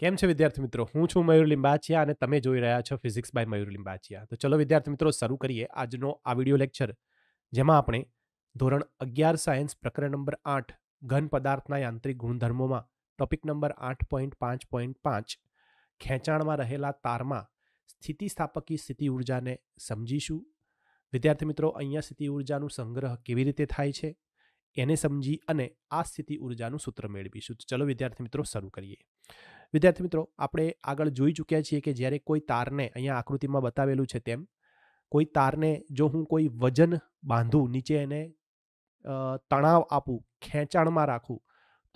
કેમ છે વિદ્યાર્થી મિત્રો હું છું મયુર લિંબાચિયા અને તમે જોઈ રહ્યા છો ફિઝિક્સ બાય મયુર લિંબાચિયા તો ચલો વિદ્યાર્થી મિત્રો શરૂ કરીએ આજનો આ વિડિયો લેક્ચર જેમાં આપણે ધોરણ અગિયાર સાયન્સ પ્રકરણ નંબર આઠ ઘન પદાર્થના યાંત્રિક ગુણધર્મોમાં ટોપિક નંબર આઠ પોઈન્ટ પાંચ પોઈન્ટ પાંચ ખેંચાણમાં રહેલા તારમાં સ્થિતિસ્થાપકી સ્થિતિ ઉર્જાને સમજીશું વિદ્યાર્થી મિત્રો અહીંયા સ્થિતિ ઉર્જાનું સંગ્રહ કેવી રીતે થાય છે એને સમજી અને આ સ્થિતિ ઉર્જાનું સૂત્ર મેળવીશું ચલો વિદ્યાર્થી મિત્રો શરૂ કરીએ વિદ્યાર્થી મિત્રો આપણે આગળ જોઈ ચૂક્યા છીએ કે જ્યારે કોઈ તારને અહીંયા આકૃતિમાં બતાવેલું છે તેમ કોઈ તારને જો હું કોઈ વજન બાંધું નીચે એને તણાવ આપું ખેંચાણમાં રાખું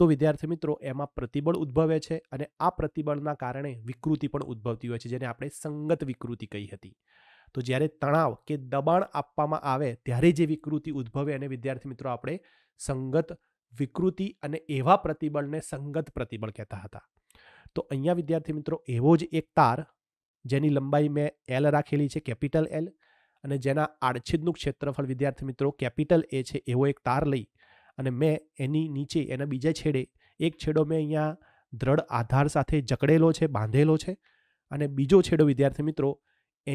તો વિદ્યાર્થી મિત્રો એમાં પ્રતિબળ ઉદ્ભવે છે અને આ પ્રતિબળના કારણે વિકૃતિ પણ ઉદ્ભવતી હોય છે જેને આપણે સંગત વિકૃતિ કહી હતી તો જ્યારે તણાવ કે દબાણ આપવામાં આવે ત્યારે જે વિકૃતિ ઉદ્ભવે એને વિદ્યાર્થી મિત્રો આપણે સંગત વિકૃતિ અને એવા પ્રતિબળને સંગત પ્રતિબળ કહેતા હતા તો અહીંયા વિદ્યાર્થી મિત્રો એવો જ એક તાર જેની લંબાઈ મેં એલ રાખેલી છે કેપિટલ એલ અને જેના આડછેદનું ક્ષેત્રફળ વિદ્યાર્થી મિત્રો કેપિટલ એ છે એવો એક તાર લઈ અને મેં એની નીચે એના બીજા છેડે એક છેડો મેં અહીંયા દ્રઢ આધાર સાથે જકડેલો છે બાંધેલો છે અને બીજો છેડો વિદ્યાર્થી મિત્રો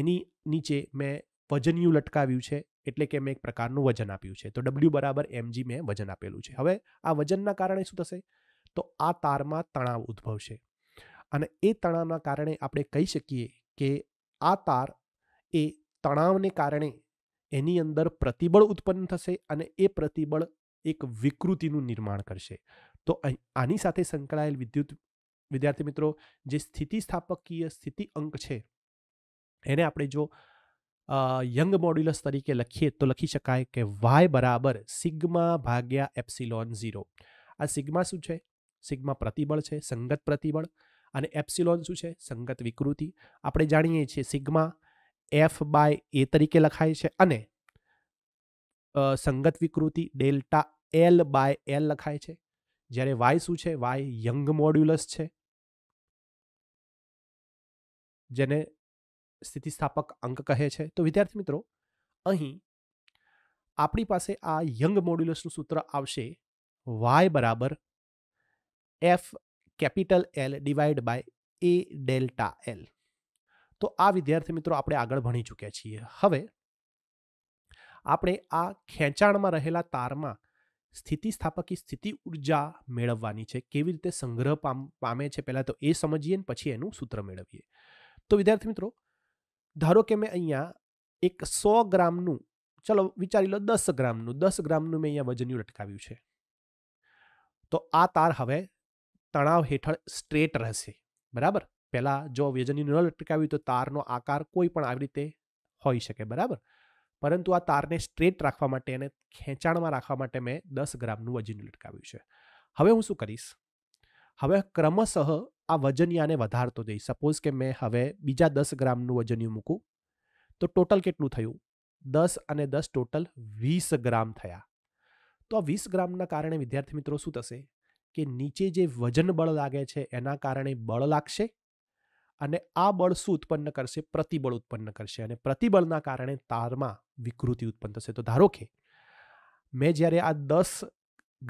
એની નીચે મેં વજનિયું લટકાવ્યું છે એટલે કે મેં એક પ્રકારનું વજન આપ્યું છે તો ડબલ્યુ બરાબર એમજી મેં વજન આપેલું છે હવે આ વજનના કારણે શું થશે તો આ તારમાં તણાવ ઉદ્ભવશે અને એ તણાવના કારણે આપણે કહી શકીએ કે આ તાર એ તણાવને કારણે એની અંદર પ્રતિબળ ઉત્પન્ન થશે અને એ પ્રતિબળ એક વિકૃતિનું નિર્માણ કરશે તો આની સાથે સંકળાયેલ વિદ્યુત વિદ્યાર્થી મિત્રો જે સ્થિતિસ્થાપકીય સ્થિતિ અંક છે એને આપણે જો યંગ મોડ્યુલસ તરીકે લખીએ તો લખી શકાય કે વાય બરાબર સિગ્મા ભાગ્યા એપ્સિલોન ઝીરો આ સિગ્મા શું છે સિગ્મા પ્રતિબળ છે સંગત પ્રતિબળ અને એપ્સિલોન શું છે સંગત વિકૃતિ આપણે જાણીએ છીએ સિગ્મા એફ બાય એ તરીકે લખાય છે અને સંગત વિકૃતિ ડેલ્ટા એલ બાય એલ લખાય છે જ્યારે વાય શું છે વાય યંગ મોડ્યુલસ છે જેને સ્થિતિસ્થાપક અંક કહે છે તો વિદ્યાર્થી મિત્રો અહીં આપણી પાસે આ યંગ મોડ્યુલસનું સૂત્ર આવશે વાય બરાબર F capital L divide by A delta L તો આ વિદ્યાર્થી મિત્રો આપણે આગળ ભણી ચૂક્યા છીએ હવે આપણે આ ખેંચાણમાં રહેલા તારમાં સ્થિતિસ્થાપકી સ્થિતિ ઉર્જા મેળવવાની છે કેવી રીતે સંગ્રહ પામે છે પહેલાં તો એ સમજીએ ને પછી એનું સૂત્ર મેળવીએ તો વિદ્યાર્થી મિત્રો ધારો કે મેં અહીંયા એક સો ગ્રામનું ચલો વિચારી લો દસ ગ્રામનું દસ ગ્રામનું મેં અહીંયા વજન્યું લટકાવ્યું છે તો આ તાર હવે તણાવ હેઠળ સ્ટ્રેટ રહેશે બરાબર પહેલાં જો વ્યજનની નળ લટકાવ્યું તો તારનો આકાર કોઈ પણ આવી રીતે હોઈ શકે બરાબર પરંતુ આ તારને સ્ટ્રેટ રાખવા માટે એને ખેંચાણમાં રાખવા માટે મેં દસ ગ્રામનું વજન લટકાવ્યું છે હવે હું શું કરીશ હવે ક્રમશઃ આ વજનિયાને વધારતો જઈશ સપોઝ કે મેં હવે બીજા દસ ગ્રામનું વજનિયું મૂકું તો ટોટલ કેટલું થયું દસ અને દસ ટોટલ વીસ ગ્રામ થયા તો આ વીસ ગ્રામના કારણે વિદ્યાર્થી મિત્રો શું થશે કે નીચે જે વજન બળ લાગે છે એના કારણે બળ લાગશે અને આ બળ શું ઉત્પન્ન કરશે પ્રતિબળ ઉત્પન્ન કરશે અને પ્રતિબળના કારણે તારમાં વિકૃતિ ઉત્પન્ન થશે તો ધારો કે મેં જ્યારે આ દસ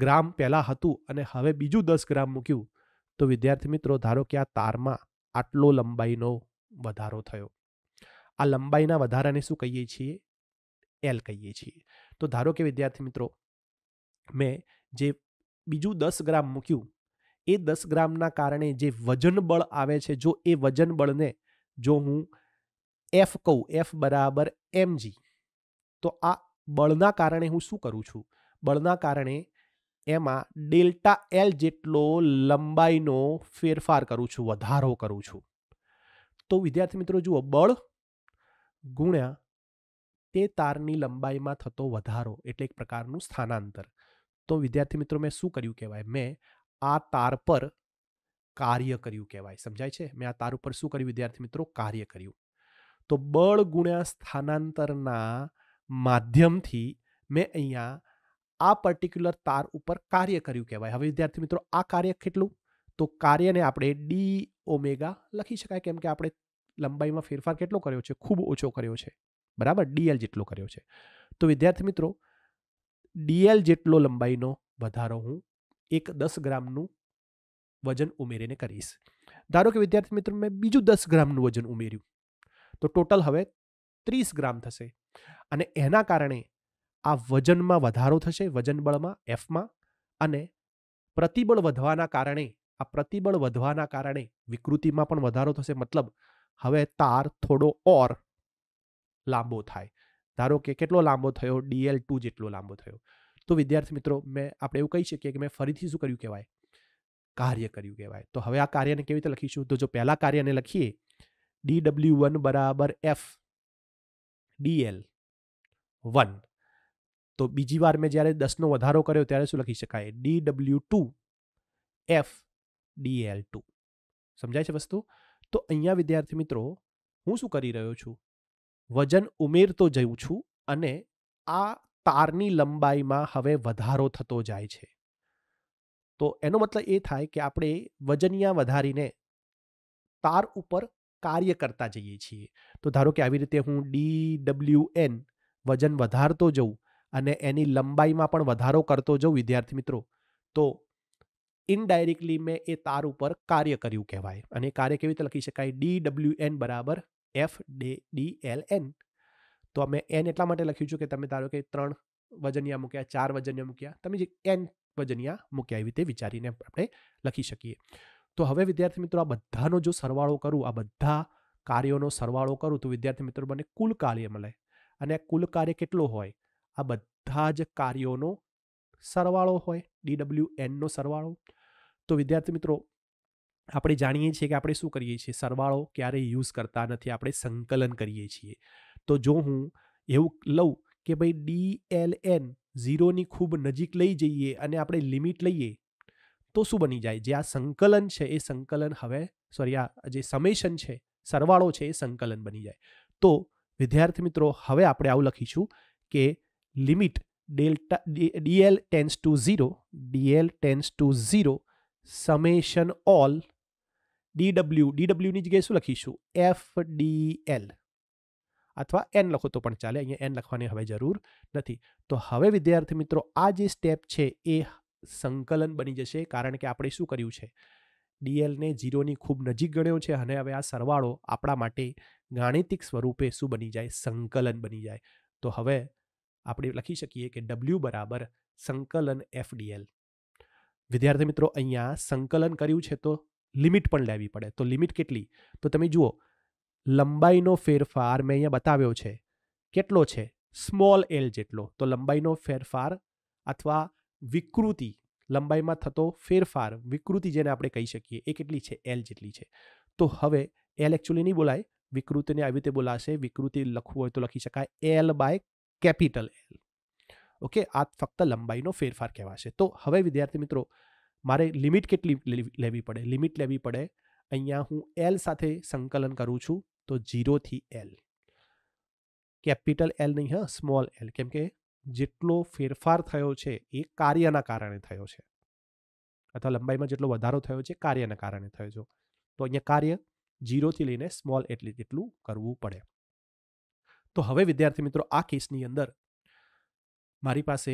ગ્રામ પહેલાં હતું અને હવે બીજું દસ ગ્રામ મૂક્યું તો વિદ્યાર્થી મિત્રો ધારો કે આ તારમાં આટલો લંબાઈનો વધારો થયો આ લંબાઈના વધારાને શું કહીએ છીએ એલ કહીએ છીએ તો ધારો કે વિદ્યાર્થી મિત્રો મેં જે બીજું દસ ગ્રામ મૂક્યું એ દસ ગ્રામના કારણે જે વજન બળ આવે છે જો એ વજન બળને જો હું એફ કહું એફ બરાબર એમજી તો આ બળના કારણે હું શું કરું છું બળના કારણે એમાં ડેલ્ટા એલ જેટલો લંબાઈનો ફેરફાર કરું છું વધારો કરું છું તો વિદ્યાર્થી મિત્રો જુઓ બળ ગુણ્યા તે તારની લંબાઈમાં થતો વધારો એટલે એક પ્રકારનું સ્થાનાંતર તો વિદ્યાર્થી મિત્રો મેં શું કર્યું કહેવાય મેં આ તાર પર કાર્ય કર્યું કહેવાય સમજાય છે મેં આ તાર ઉપર શું કર્યું વિદ્યાર્થી મિત્રો કાર્ય કર્યું તો બળ ગુણ્યા સ્થાનાંતરના માધ્યમથી મેં અહીંયા આ પર્ટિક્યુલર તાર ઉપર કાર્ય કર્યું કહેવાય હવે વિદ્યાર્થી મિત્રો આ કાર્ય કેટલું તો કાર્યને આપણે ડી ઓમેગા લખી શકાય કેમ કે આપણે લંબાઈમાં ફેરફાર કેટલો કર્યો છે ખૂબ ઓછો કર્યો છે બરાબર ડીએલ જેટલો કર્યો છે તો વિદ્યાર્થી મિત્રો ડીએલ જેટલો લંબાઈનો વધારો હું એક દસ ગ્રામનું વજન ઉમેરીને કરીશ ધારો કે વિદ્યાર્થી મિત્રો મેં બીજું દસ ગ્રામનું વજન ઉમેર્યું તો ટોટલ હવે ત્રીસ ગ્રામ થશે અને એના કારણે આ વજનમાં વધારો થશે વજનબળમાં એફમાં અને પ્રતિબળ વધવાના કારણે આ પ્રતિબળ વધવાના કારણે વિકૃતિમાં પણ વધારો થશે મતલબ હવે તાર થોડો ઓર લાંબો થાય કારો કે કેટલો લાંબો થયો DL2 જેટલો લાંબો થયો તો વિદ્યાર્થી મિત્રો મે આપણે એવું કહી શકીએ કે મે ફરીથી શું કર્યું કહેવાય કાર્ય કર્યું કહેવાય તો હવે આ કાર્યને કેવી રીતે લખીશું તો જો पहला કાર્યને લખીએ DW1 = F DL1 તો બીજી વાર મે જ્યારે 10 નો વધારો કર્યો ત્યારે શું લખી શકાય હે DW2 F DL2 સમજાય છે વસ્તુ તો અહીંયા વિદ્યાર્થી મિત્રો હું શું કરી રહ્યો છું વજન ઉમેરતો જઉં છું અને આ તારની લંબાઈમાં હવે વધારો થતો જાય છે તો એનો મતલબ એ થાય કે આપણે વજનિયા વધારીને તાર ઉપર કાર્ય કરતા જઈએ છીએ તો ધારો કે આવી રીતે હું ડી ડબલ્યુ એન વજન વધારતો જઉં અને એની લંબાઈમાં પણ વધારો કરતો જઉં વિદ્યાર્થી મિત્રો તો ઇનડાયરેક્ટલી મેં એ તાર ઉપર કાર્ય કર્યું કહેવાય અને કાર્ય કેવી રીતે લખી શકાય ડી ડબલ્યુ એન બરાબર એફ ડે ડી એલ એન તો અમે એન એટલા માટે લખ્યું છું કે તમે ધારો કે ત્રણ વજનિયા મૂક્યા ચાર વજનિયા મૂક્યા તમે જે એન વજનિયા મૂક્યા એવી રીતે વિચારીને આપણે લખી શકીએ તો હવે વિદ્યાર્થી મિત્રો આ બધાનો જો સરવાળો કરું આ બધા કાર્યોનો સરવાળો કરું તો વિદ્યાર્થી મિત્રો મને કુલ કાર્ય મળે અને કુલ કાર્ય કેટલો હોય આ બધા જ કાર્યોનો સરવાળો હોય ડીડબલ્યુ એનનો સરવાળો તો વિદ્યાર્થી મિત્રો આપણે જાણીએ છીએ કે આપણે શું કરીએ છીએ સરવાળો ક્યારેય યુઝ કરતા નથી આપણે સંકલન કરીએ છીએ તો જો હું એવું લઉં કે ભાઈ ડી એલ એન ઝીરોની ખૂબ નજીક લઈ જઈએ અને આપણે લિમિટ લઈએ તો શું બની જાય જે આ સંકલન છે એ સંકલન હવે સોરી આ જે સમેશન છે સરવાળો છે એ સંકલન બની જાય તો વિદ્યાર્થી મિત્રો હવે આપણે આવું લખીશું કે limit delta DL tends to zero DL tends to zero summation all DW ડીડબલ્યુની જગ્યાએ શું લખીશું એફ ડી એલ અથવા એન લખો તો પણ ચાલે અહીંયા એન લખવાની હવે જરૂર નથી તો હવે વિદ્યાર્થી મિત્રો આ જે સ્ટેપ છે એ સંકલન બની જશે કારણ કે આપણે શું કર્યું છે ડીએલને જીરોની ખૂબ નજીક ગણ્યો છે અને હવે આ સરવાળો આપણા માટે ગાણિતિક સ્વરૂપે શું બની જાય સંકલન બની જાય તો હવે આપણે લખી શકીએ કે ડબલ્યુ બરાબર સંકલન એફડીએલ વિદ્યાર્થી મિત્રો અહીંયા સંકલન કર્યું છે તો લિમિટ પણ લેવી પડે તો લિમિટ કેટલી તો તમે જુઓ લંબાઈનો ફેરફાર મેં અહીંયા બતાવ્યો છે કેટલો છે સ્મોલ એલ જેટલો તો લંબાઈનો ફેરફાર અથવા વિકૃતિ લંબાઈમાં થતો ફેરફાર વિકૃતિ જેને આપણે કહી શકીએ એ કેટલી છે એલ જેટલી છે તો હવે એલ એકચ્યુઅલી નહીં બોલાય વિકૃતિને આવી રીતે બોલાશે વિકૃતિ લખવું હોય તો લખી શકાય L by capital L okay આ ફક્ત લંબાઈનો ફેરફાર કહેવાશે તો હવે વિદ્યાર્થી મિત્રો મારે લિમિટ કેટલી લેવી પડે લિમિટ લેવી પડે અહીંયા હું એલ સાથે સંકલન કરું છું તો જીરોથી એલ કેપિટલ એલ નહીં હા સ્મોલ એલ કેમ કે જેટલો ફેરફાર થયો છે એ કાર્યના કારણે થયો છે અથવા લંબાઈમાં જેટલો વધારો થયો છે કાર્યના કારણે થયો છે તો અહીંયા કાર્ય જીરોથી લઈને સ્મોલ એટલે જેટલું કરવું પડે તો હવે વિદ્યાર્થી મિત્રો આ કેસની અંદર મારી પાસે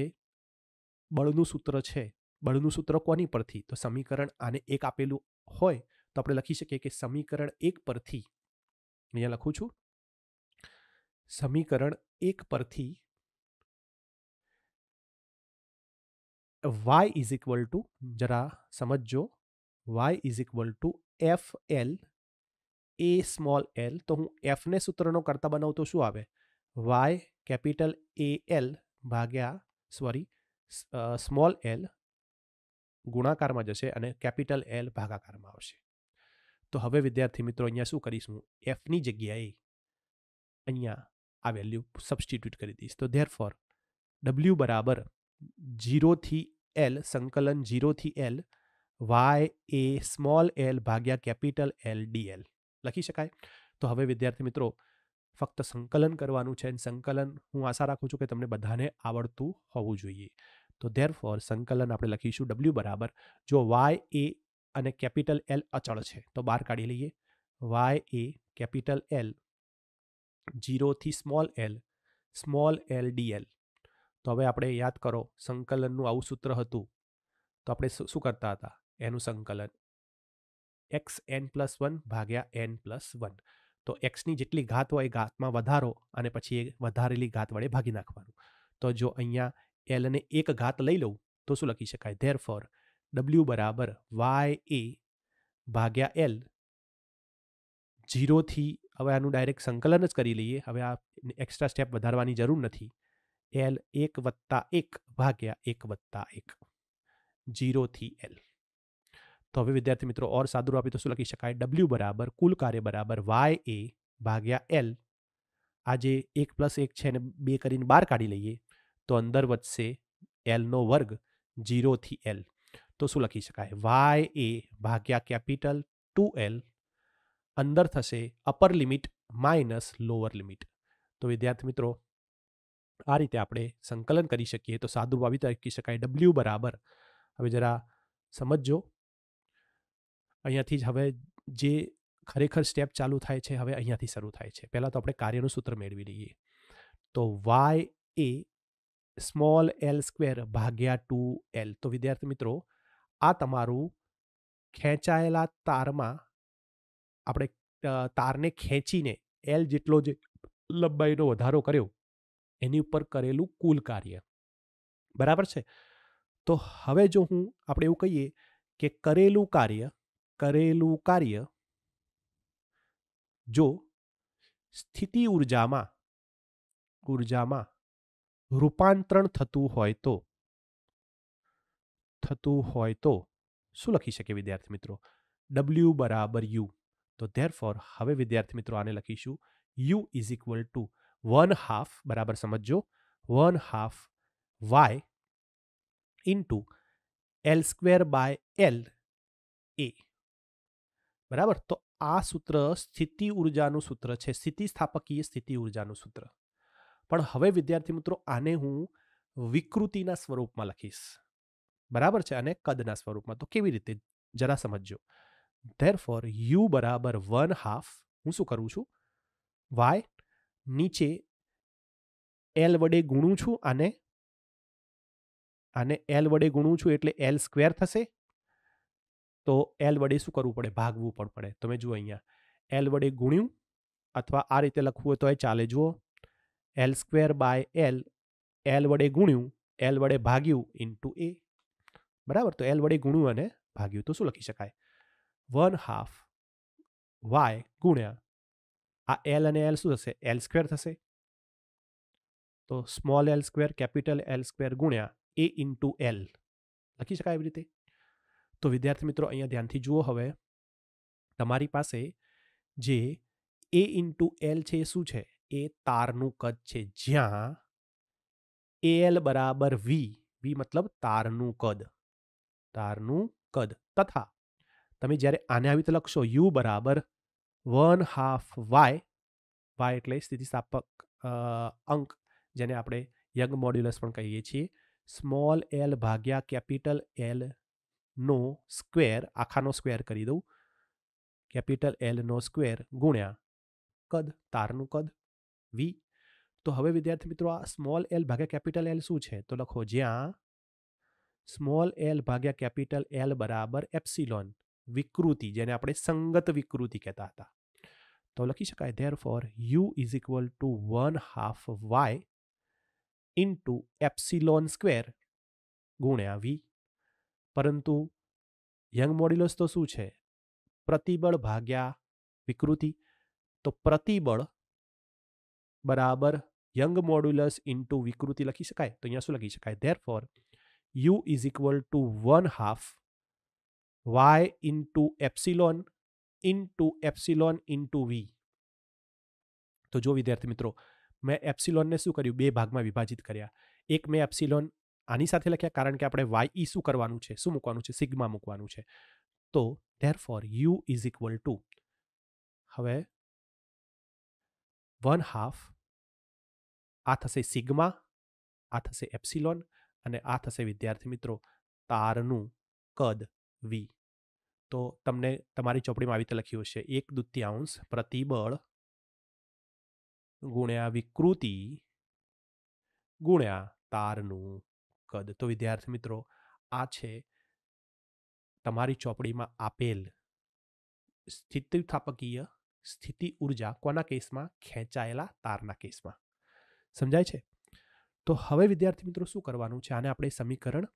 બળનું સૂત્ર છે બળનું સૂત્ર કોની પરથી તો સમીકરણ આને એક આપેલું હોય તો આપણે લખી શકીએ કે સમીકરણ એક પરથી અહીંયા લખું છું સમીકરણ એક પરથી વાય ઇઝ ઇક્વલ ટુ જરા સમજો Y is equal to F L A small L તો હું એફને સૂત્રનો કરતા બનાવું તો શું આવે વાય કેપિટલ એ એલ ભાગ્યા સોરી સ્મોલ એલ ગુણાકારમાં જશે અને કેપિટલ એલ ભાગાકારમાં આવશે તો હવે વિદ્યાર્થી મિત્રો અહીંયા શું કરીશ હું એફની જગ્યાએ અહીંયા આ વેલ્યુ સબસ્ટિટ્યૂટ કરી દઈશ તો ધેર ફોર ડબલ્યુ બરાબર જીરોથી એલ સંકલન જીરોથી L Y A small L ભાગ્યા કેપિટલ એલ ડી એલ લખી શકાય તો હવે વિદ્યાર્થી મિત્રો ફક્ત સંકલન કરવાનું છે અને સંકલન હું આશા રાખું છું કે તમને બધાને આવડતું હોવું જોઈએ તો ધેર ફોર સંકલન આપણે લખીશું ડબલ્યુ બરાબર જો વાય એ અને કેપિટલ એલ અચળ છે તો બહાર કાઢી લઈએ વાય એ કેપિટલ એલ જીરોથી small L small L D L તો હવે આપણે યાદ કરો સંકલનનું આવું સૂત્ર હતું તો આપણે શું કરતા હતા એનું સંકલન એક્સ એન પ્લસ વન ભાગ્યા એન પ્લસ વન તો એક્સની જેટલી ઘાત હોય એ ઘાતમાં વધારો અને પછી એ વધારેલી ઘાત વડે ભાગી નાખવાનું તો જો અહીંયા એલને એક ઘાત લઈ લઉં તો શું લખી શકાય ધેર ફોર ડબલ્યુ બરાબર વાય એ ભાગ્યા એલ જીરોથી હવે આનું ડાયરેક્ટ સંકલન જ કરી લઈએ હવે આ એક્સ્ટ્રા સ્ટેપ વધારવાની જરૂર નથી એલ એક વત્તા એક ભાગ્યા એક વત્તા એક જીરોથી એલ તો હવે વિદ્યાર્થી મિત્રો ઓર સાદુર આપી તો શું લખી શકાય ડબલ્યુ બરાબર કુલ કાર્ય બરાબર વાય એ ભાગ્યા એલ આજે એક પ્લસ એક છે ને બે કરીને બહાર કાઢી લઈએ તો અંદર વધશે એલનો વર્ગ જીરોથી એલ તો શું લખી શકાય વાય એ ભાગ્યા કેપિટલ ટુ એલ અંદર થશે upper limit minus lower limit તો વિદ્યાર્થી મિત્રો આ રીતે આપણે સંકલન કરી શકીએ તો સાદું ભાવી લખી શકાય ડબલ્યુ બરાબર હવે જરા સમજો અહીંયાથી જ હવે જે ખરેખર સ્ટેપ ચાલુ થાય છે હવે અહીંયાથી શરૂ થાય છે પહેલાં તો આપણે કાર્યનું સૂત્ર મેળવી લઈએ તો Y A small L square ભાગ્યા ટુ એલ તો વિદ્યાર્થી મિત્રો આ તમારું ખેંચાયેલા તારમાં આપણે તારને ખેંચીને એલ જેટલો જે લંબાઈનો વધારો કર્યો એની ઉપર કરેલું કુલ કાર્ય બરાબર છે તો હવે જો હું આપણે એવું કહીએ કે કરેલું કાર્ય કરેલું કાર્ય જો સ્થિતિ ઉર્જામાં ઉર્જામાં रूपांतरण થતું હોય તો થતું હોય તો સુ લખી શકે વિદ્યાર્થી મિત્રો w = u તો ધેરફોર હવે વિદ્યાર્થી મિત્રો આને લખીશું u = 1/2 બરાબર સમજો 1/2 y * l2 / l a બરાબર તો આ સૂત્ર સ્થિતિ ઊર્જાનું સૂત્ર છે સ્થિતિ સ્થાપકીય સ્થિતિ ઊર્જાનું સૂત્ર છે પણ હવે વિદ્યાર્થી મિત્રો આને હું વિકૃતિના સ્વરૂપમાં લખીશ બરાબર છે અને કદના સ્વરૂપમાં તો કેવી રીતે જરા સમજજો ધેર ફોર યુ બરાબર વન હાફ હું શું કરું છું વાય નીચે એલ વડે ગુણું છું આને આને એલ વડે ગુણું છું એટલે એલ સ્ક્વેર થશે તો એલ વડે શું કરવું પડે ભાગવું પણ પડે તમે જુઓ અહીંયા એલ વડે ગુણ્યું અથવા આ રીતે લખવું હોય તો એ ચાલે જુઓ L square by L L વડે ગુણ્યું એલ વડે ભાગ્યું ઇન્ટુ એ બરાબર તો એલ વડે ગુણ્યું અને ભાગ્યું તો શું લખી શકાય વન હાફ વાય ગુણ્યા આ એલ અને એલ શું થશે એલ સ્ક્વેર થશે તો small L square capital L square ગુણ્યા એ ઇન્ટુ એલ લખી શકાય એવી રીતે તો વિદ્યાર્થી મિત્રો અહીંયા ધ્યાનથી જુઓ હવે તમારી પાસે જે એ ઇન્ટુ એલ છે એ શું છે એ તારનું કદ છે જ્યાં એલ બરાબર વી વી મતલબ તારનું કદ તારનું કદ તથા તમે જ્યારે આને આવી રીતે લખશો યુ બરાબર વન હાફ વાય વાય એટલે સ્થિતિસ્થાપક અંક જેને આપણે યંગ મોડ્યુલસ પણ કહીએ છીએ સ્મોલ એલ ભાગ્યા કેપિટલ એલ નો સ્ક્વેર આખાનો સ્ક્વેર કરી દઉં કેપિટલ એલ નો સ્ક્વેર ગુણ્યા કદ તારનું કદ v तो हमें विद्यार्थी मित्रों a small l / capital l શું છે તો લખો જ્યાં small l / capital l = epsilon વિકૃતિ જેને આપણે સંગત વિકૃતિ કહેતા હતા તો લખી શકાય therefore u = 1/2 y * epsilon² * v પરંતુ યંગ મોડ્યુલસ તો શું છે પ્રતિબળ ભાગ્યા વિકૃતિ તો પ્રતિબળ बराबर यंग मॉडुलस इनटू विकृति लिखी શકાય તો અહીંયા શું લખી શકાય ધેરફોર u = 1/2 y * ε * ε * v તો જો વિદ્યાર્થી મિત્રો મે ε ને શું કર્યું બે ભાગમાં विभाजित કર્યા એક મે ε આની સાથે લખ્યા કારણ કે આપણે ye શું કરવાનું છે શું મૂકવાનું છે સિગ્મા મૂકવાનું છે તો ધેરફોર u = હવે 1/2 આ થશે સિગ્મા આ થશે એપ્સિલોન અને આ થશે વિદ્યાર્થી મિત્રો તારનું કદ વી તો તમને તમારી ચોપડીમાં આવી રીતે લખ્યું હશે એક દુત્યાંશ પ્રતિબળ ગુણ્યા વિકૃતિ ગુણ્યા તારનું કદ તો વિદ્યાર્થી મિત્રો આ છે તમારી ચોપડીમાં આપેલ સ્થિતિસ્થાપકીય સ્થિતિ ઉર્જા કોના કેસમાં ખેંચાયેલા તારના કેસમાં સમજાય છે તો હવે વિદ્યાર્થી મિત્રો શું કરવાનું છે આને આપણે સમીકરણ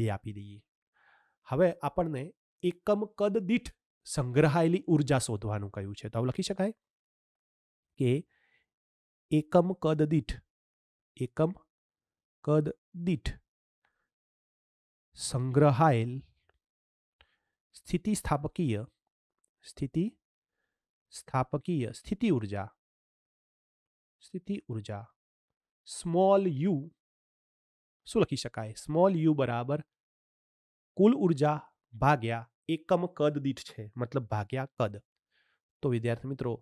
બે આપી દઈએ હવે આપણને એકમ કદ દીઠ સંગ્રહાયેલી ઉર્જા શોધવાનું કહ્યું છે તો આવું લખી શકાય કે એકમ કદ દીઠ એકમ કદ દીઠ સંગ્રહાયેલ સ્થિતિસ્થાપકીય સ્થિતિ સ્થાપકીય સ્થિતિ ઉર્જા स्थितिज ऊर्जा स्मॉल u સુ લખી શકાય स्मॉल u બરાબર કુલ ઊર્જા ભાગ્યા એકમ કદ દીઠ છે મતલબ ભાગ્યા કદ તો વિદ્યાર્થી મિત્રો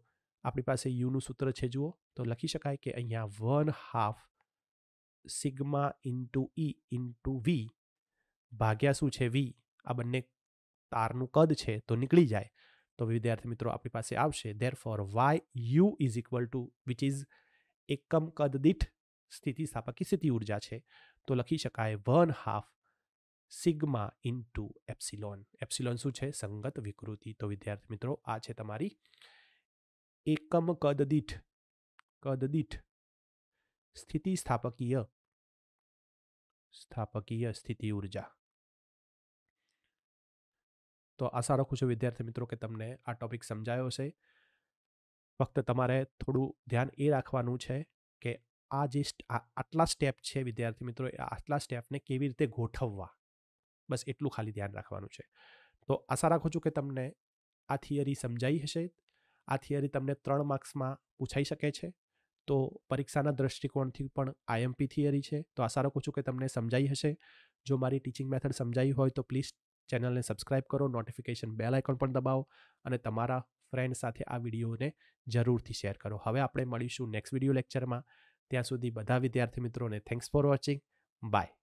આપણી પાસે u નું સૂત્ર છે જુઓ તો લખી શકાય કે અહીંયા 1/2 સિગ્મા * e * v ભાગ્યા શું છે v આ બન્ને તાર નું કદ છે તો નીકળી જાય તો વિદ્યાર્થી મિત્રો આપની પાસે આવશે therefore y u is equal to which is એકમ કદ દીઠ સ્થિતિસ્થાપકી સ્થિતિ ઉર્જા છે તો લખી શકાય one half sigma into epsilon epsilon શું છે સંગત વિકૃતિ તો વિદ્યાર્થી મિત્રો આ છે તમારી એકમ કદ દીઠ કદ દીઠ સ્થિતિસ્થાપકીય સ્થાપકીય સ્થિતિ ઉર્જા તો આશા રાખું છું વિદ્યાર્થી મિત્રો કે તમને આ ટોપિક સમજાયો છે ફક્ત તમારે થોડું ધ્યાન એ રાખવાનું છે કે આ જે આટલા સ્ટેપ છે વિદ્યાર્થી મિત્રો એ આટલા સ્ટેપને કેવી રીતે ગોઠવવા બસ એટલું ખાલી ધ્યાન રાખવાનું છે તો આશા રાખું છું કે તમને આ થિયરી સમજાઈ હશે આ થિયરી તમને ત્રણ માર્ક્સમાં પૂછાઈ શકે છે તો પરીક્ષાના દ્રષ્ટિકોણથી પણ આઈએમપી થિયરી છે તો આશા રાખું છું કે તમને સમજાઈ હશે જો મારી ટીચિંગ મેથડ સમજાઈ હોય તો પ્લીઝ ચેનલને સબસ્ક્રાઇબ કરો નોટિફિકેશન બેલ આઇકોન પણ દબાવો અને તમારા ફ્રેન્ડ સાથે આ વિડીયોને જરૂરથી શેર કરો હવે આપણે મળીશું નેક્સ્ટ વિડીયો લેક્ચરમાં ત્યાં સુધી બધા વિદ્યાર્થી મિત્રોને થેન્ક્સ ફોર વોચિંગ બાય